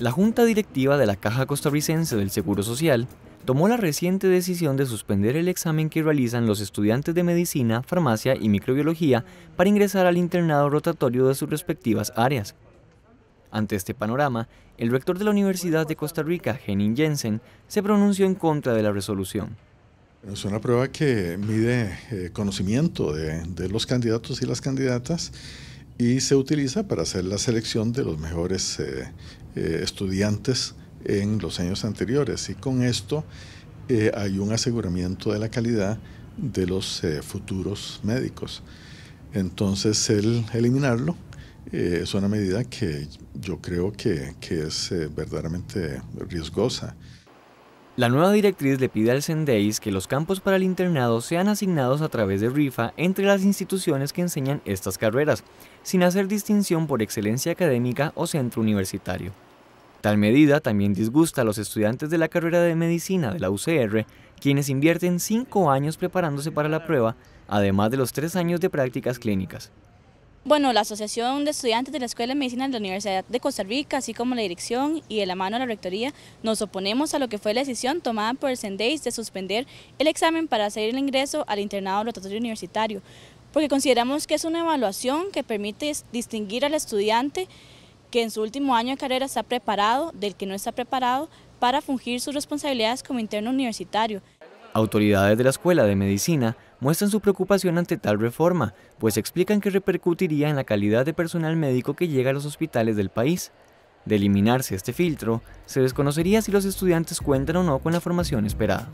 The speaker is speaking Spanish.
La Junta Directiva de la Caja Costarricense del Seguro Social tomó la reciente decisión de suspender el examen que realizan los estudiantes de medicina, farmacia y microbiología para ingresar al internado rotatorio de sus respectivas áreas. Ante este panorama, el rector de la Universidad de Costa Rica, Henning Jensen, se pronunció en contra de la resolución. Es una prueba que mide eh, conocimiento de, los candidatos y las candidatas y se utiliza para hacer la selección de los mejores eh, eh, estudiantes en los años anteriores y con esto eh, hay un aseguramiento de la calidad de los futuros médicos. Entonces el eliminarlo es una medida que yo creo que, que es verdaderamente riesgosa. La nueva directriz le pide al CENDEIS que los campos para el internado sean asignados a través de rifa entre las instituciones que enseñan estas carreras, sin hacer distinción por excelencia académica o centro universitario. Tal medida también disgusta a los estudiantes de la carrera de medicina de la UCR, quienes invierten cinco años preparándose para la prueba, además de los tres años de prácticas clínicas. Bueno, la Asociación de Estudiantes de la Escuela de Medicina de la Universidad de Costa Rica, así como la dirección y de la mano de la Rectoría, nos oponemos a lo que fue la decisión tomada por el CENDEIS de suspender el examen para hacer el ingreso al internado rotatorio universitario, porque consideramos que es una evaluación que permite distinguir al estudiante que en su último año de carrera está preparado del que no está preparado para fungir sus responsabilidades como interno universitario. Autoridades de la Escuela de Medicina muestran su preocupación ante tal reforma, pues explican que repercutiría en la calidad de personal médico que llega a los hospitales del país. De eliminarse este filtro, se desconocería si los estudiantes cuentan o no con la formación esperada.